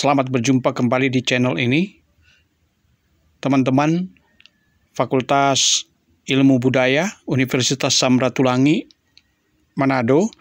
Selamat berjumpa kembali di channel ini. Teman-teman, Fakultas Ilmu Budaya Universitas Samratulangi, Manado,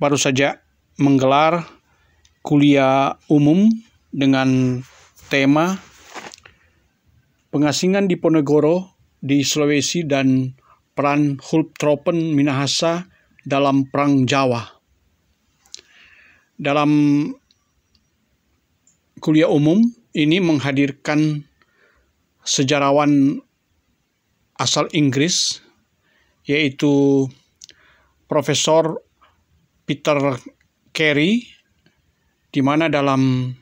baru saja menggelar kuliah umum dengan tema pengasingan di Ponegoro di Sulawesi dan peran Hultropen Minahasa dalam Perang Jawa. Dalam kuliah umum ini menghadirkan sejarawan asal Inggris yaitu Profesor Peter Carey di mana dalam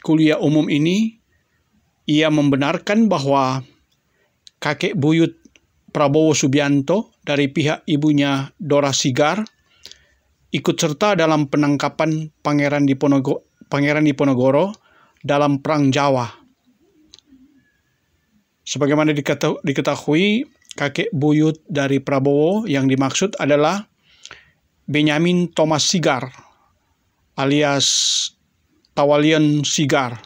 kuliah umum ini ia membenarkan bahwa kakek buyut Prabowo Subianto dari pihak ibunya Dora Sigar ikut serta dalam penangkapan Pangeran Diponegoro Pangeran Diponegoro dalam Perang Jawa. Sebagaimana diketahui, kakek buyut dari Prabowo yang dimaksud adalah Benyamin Thomas Sigar alias Tawalian Sigar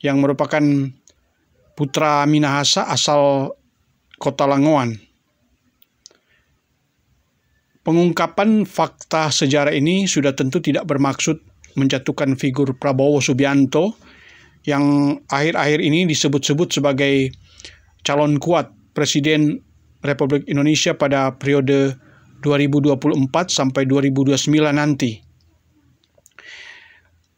yang merupakan putra Minahasa asal kota Langoan. Pengungkapan fakta sejarah ini sudah tentu tidak bermaksud menjatuhkan figur Prabowo Subianto yang akhir-akhir ini disebut-sebut sebagai calon kuat Presiden Republik Indonesia pada periode 2024 sampai 2029 nanti.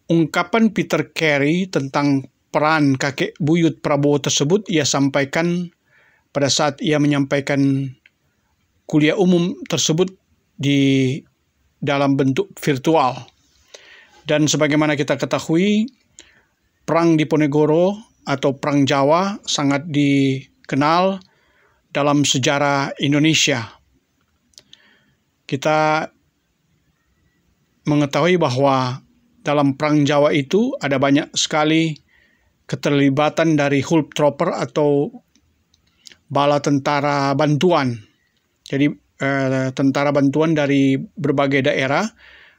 Ungkapan Peter Carey tentang peran kakek buyut Prabowo tersebut ia sampaikan pada saat ia menyampaikan kuliah umum tersebut di dalam bentuk virtual. Dan sebagaimana kita ketahui, perang Diponegoro atau perang Jawa sangat dikenal dalam sejarah Indonesia. Kita mengetahui bahwa dalam perang Jawa itu ada banyak sekali keterlibatan dari Hulptroper atau bala tentara bantuan. Jadi eh, tentara bantuan dari berbagai daerah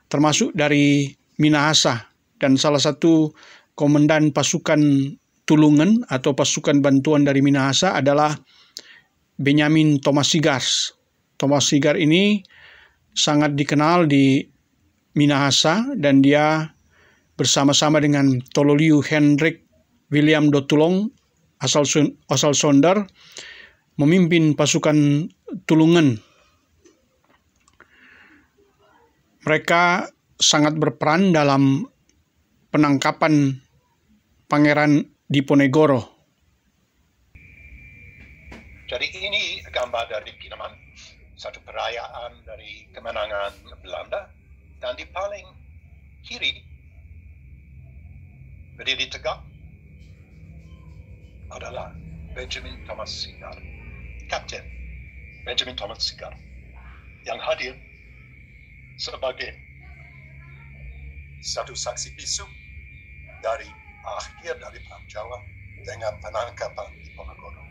termasuk dari Minahasa dan salah satu komandan pasukan Tulungan atau pasukan bantuan dari Minahasa adalah Benyamin Thomas Sigars. Thomas Sigar ini sangat dikenal di Minahasa dan dia bersama-sama dengan Tololiu Hendrik William Dotulong asal asal Sondar memimpin pasukan Tulungan. Mereka sangat berperan dalam penangkapan Pangeran Diponegoro. Jadi ini gambar dari Kinaman, satu perayaan dari kemenangan Belanda. Dan di paling kiri, berdiri tegak, adalah Benjamin Thomas Sigar, Kapten Benjamin Thomas Sigar, yang hadir sebagai satu saksi bisu dari akhir dari Jawa dengan penangkapan di Ponorogo.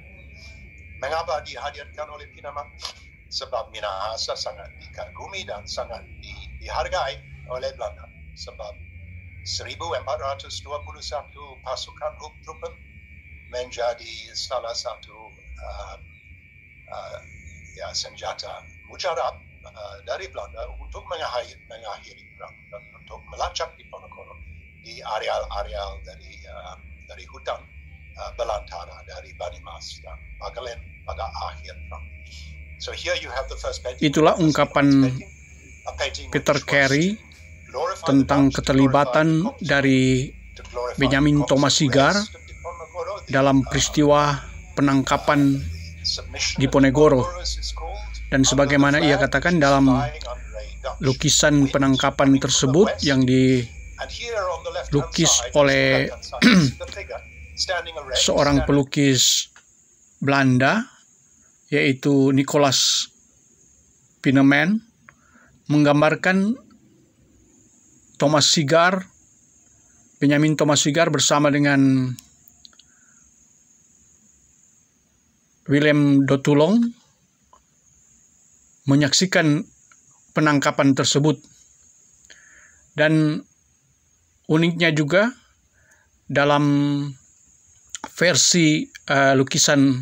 Mengapa dihadirkan oleh Pinama? Sebab Minahasa sangat dikagumi dan sangat di, dihargai oleh Belanda. Sebab 1421 pasukan Hubtruppen menjadi salah satu uh, uh, ya, senjata mujarab dari Belanda untuk mengakhiri, mengakhiri perang dan untuk melacak di Ponokoro di areal-areal dari uh, dari hutan uh, belantara dari Banyumas dan Magelen pada akhir perang. So here you have the first painting. Itulah ungkapan painting, Peter Carey tentang keterlibatan dari Benjamin Thomas Sigar dalam peristiwa penangkapan di Ponegoro dan sebagaimana ia katakan dalam lukisan penangkapan tersebut yang dilukis oleh seorang pelukis Belanda yaitu Nicholas Pineman menggambarkan Thomas Sigar Benjamin Thomas Sigar bersama dengan William Dotulong menyaksikan penangkapan tersebut. Dan uniknya juga dalam versi uh, lukisan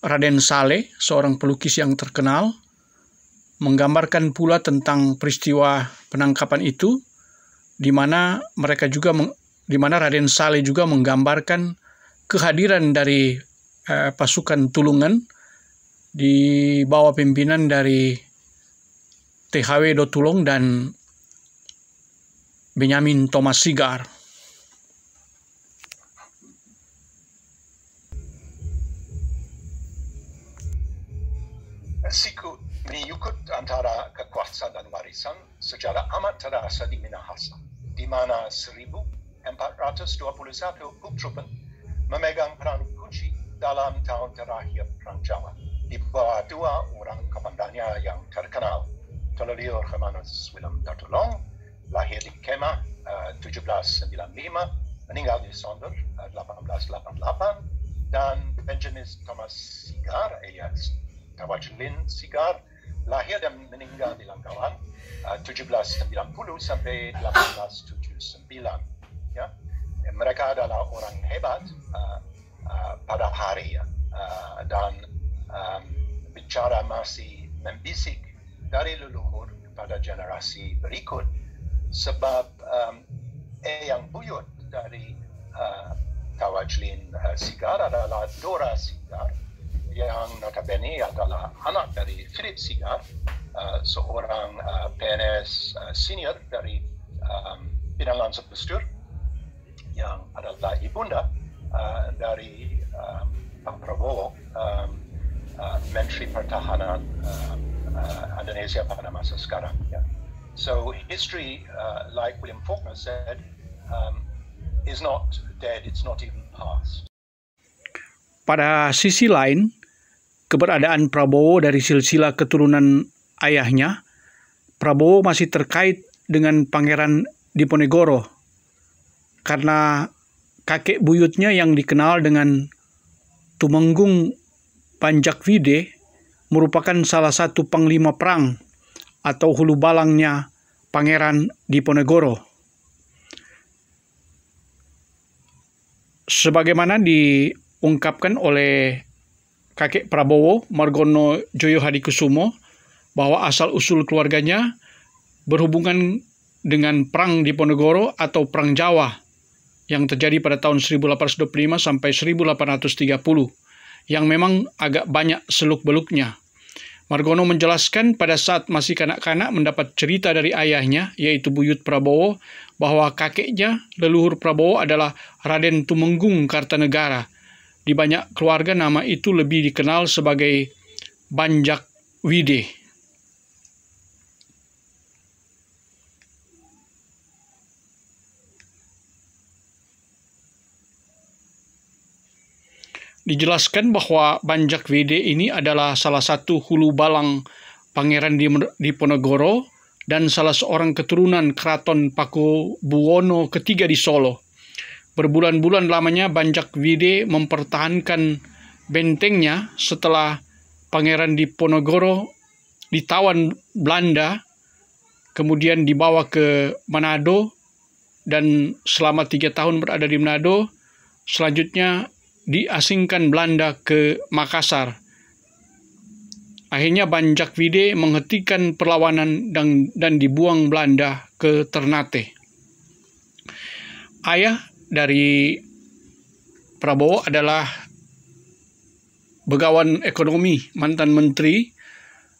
Raden Saleh, seorang pelukis yang terkenal, menggambarkan pula tentang peristiwa penangkapan itu, di mana mereka juga di mana Raden Saleh juga menggambarkan kehadiran dari eh, pasukan Tulungan di bawah pimpinan dari THW Dotulong dan Benyamin Thomas Sigar. Siku yukut antara kekuasaan dan warisan secara amat terasa di Minahasa, di mana 1421 Kutrupan memegang peran kunci dalam tahun terakhir Perang Jawa di bawah dua orang komandannya yang terkenal. Tololio Hermanus Willem Bartolong, lahir di Kema eh, uh, 1795, meninggal di Sonder uh, 1888, dan Benjamin Thomas Sigar, alias Tawajlin Sigar, lahir dan meninggal di Langkawan eh, uh, 1790 sampai 1879. Ya. Mereka adalah orang hebat uh, uh, pada hari uh, dan Um, bicara masih membisik dari leluhur kepada generasi berikut sebab um, eh, yang buyut dari uh, Tawajlin uh, Sigar adalah Dora Sigar yang notabene adalah anak dari Philip Sigar uh, seorang uh, PNS uh, senior dari um, Pinangan Sepestur yang adalah ibunda uh, dari um, Pak Prabowo um, Uh, Menteri Pertahanan uh, uh, Indonesia pada masa sekarang. Ya. So history, uh, like William Faulkner said, um, is not dead, it's not even past. Pada sisi lain, keberadaan Prabowo dari silsilah keturunan ayahnya, Prabowo masih terkait dengan Pangeran Diponegoro karena kakek buyutnya yang dikenal dengan Tumenggung Panjakvide merupakan salah satu panglima perang atau hulu balangnya Pangeran Diponegoro. Sebagaimana diungkapkan oleh kakek Prabowo Margono Joyo Hadikusumo bahwa asal-usul keluarganya berhubungan dengan Perang Diponegoro atau Perang Jawa yang terjadi pada tahun 1825 sampai 1830 yang memang agak banyak seluk-beluknya. Margono menjelaskan pada saat masih kanak-kanak mendapat cerita dari ayahnya, yaitu Buyut Prabowo, bahwa kakeknya, leluhur Prabowo adalah Raden Tumenggung Kartanegara. Di banyak keluarga nama itu lebih dikenal sebagai Banjak Wide. dijelaskan bahwa Banjak Wede ini adalah salah satu hulu balang Pangeran Diponegoro dan salah seorang keturunan keraton Paku Buwono ketiga di Solo. Berbulan-bulan lamanya Banjak Wede mempertahankan bentengnya setelah Pangeran Diponegoro ditawan Belanda, kemudian dibawa ke Manado dan selama tiga tahun berada di Manado, selanjutnya diasingkan Belanda ke Makassar. Akhirnya Banjak Vide menghentikan perlawanan dan, dan dibuang Belanda ke Ternate. Ayah dari Prabowo adalah begawan ekonomi mantan menteri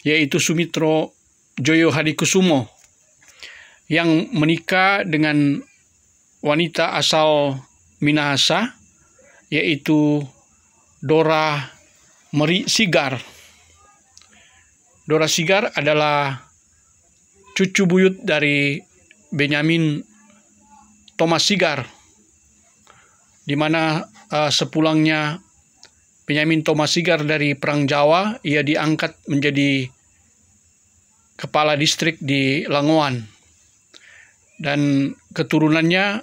yaitu Sumitro Joyo Hadikusumo yang menikah dengan wanita asal Minahasa yaitu Dora Meri Sigar. Dora Sigar adalah cucu buyut dari Benyamin Thomas Sigar, di mana uh, sepulangnya Benyamin Thomas Sigar dari Perang Jawa, ia diangkat menjadi kepala distrik di Langoan. Dan keturunannya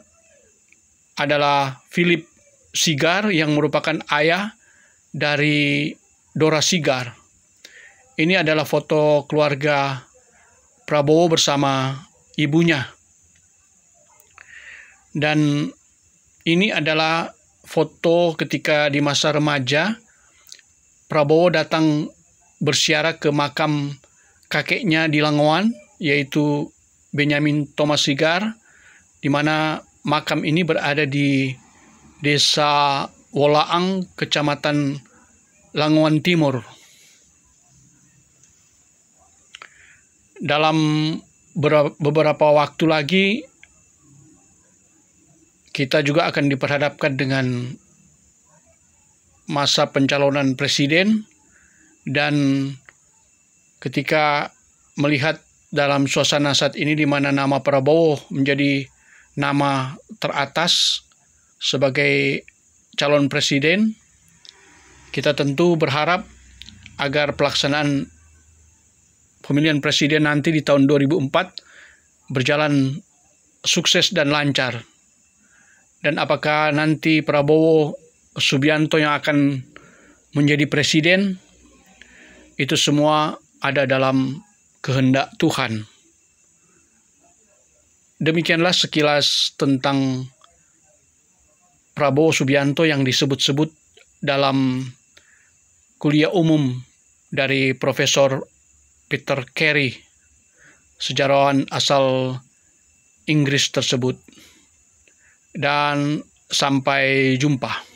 adalah Philip Sigar yang merupakan ayah dari Dora Sigar. Ini adalah foto keluarga Prabowo bersama ibunya. Dan ini adalah foto ketika di masa remaja Prabowo datang bersiara ke makam kakeknya di Langowan yaitu Benyamin Thomas Sigar di mana makam ini berada di Desa Wolaang, Kecamatan Languan Timur. Dalam beberapa waktu lagi, kita juga akan diperhadapkan dengan masa pencalonan presiden dan ketika melihat dalam suasana saat ini di mana nama Prabowo menjadi nama teratas sebagai calon presiden, kita tentu berharap agar pelaksanaan pemilihan presiden nanti di tahun 2004 berjalan sukses dan lancar. Dan apakah nanti Prabowo Subianto yang akan menjadi presiden, itu semua ada dalam kehendak Tuhan. Demikianlah sekilas tentang Prabowo Subianto yang disebut-sebut dalam kuliah umum dari Profesor Peter Carey, sejarawan asal Inggris tersebut. Dan sampai jumpa.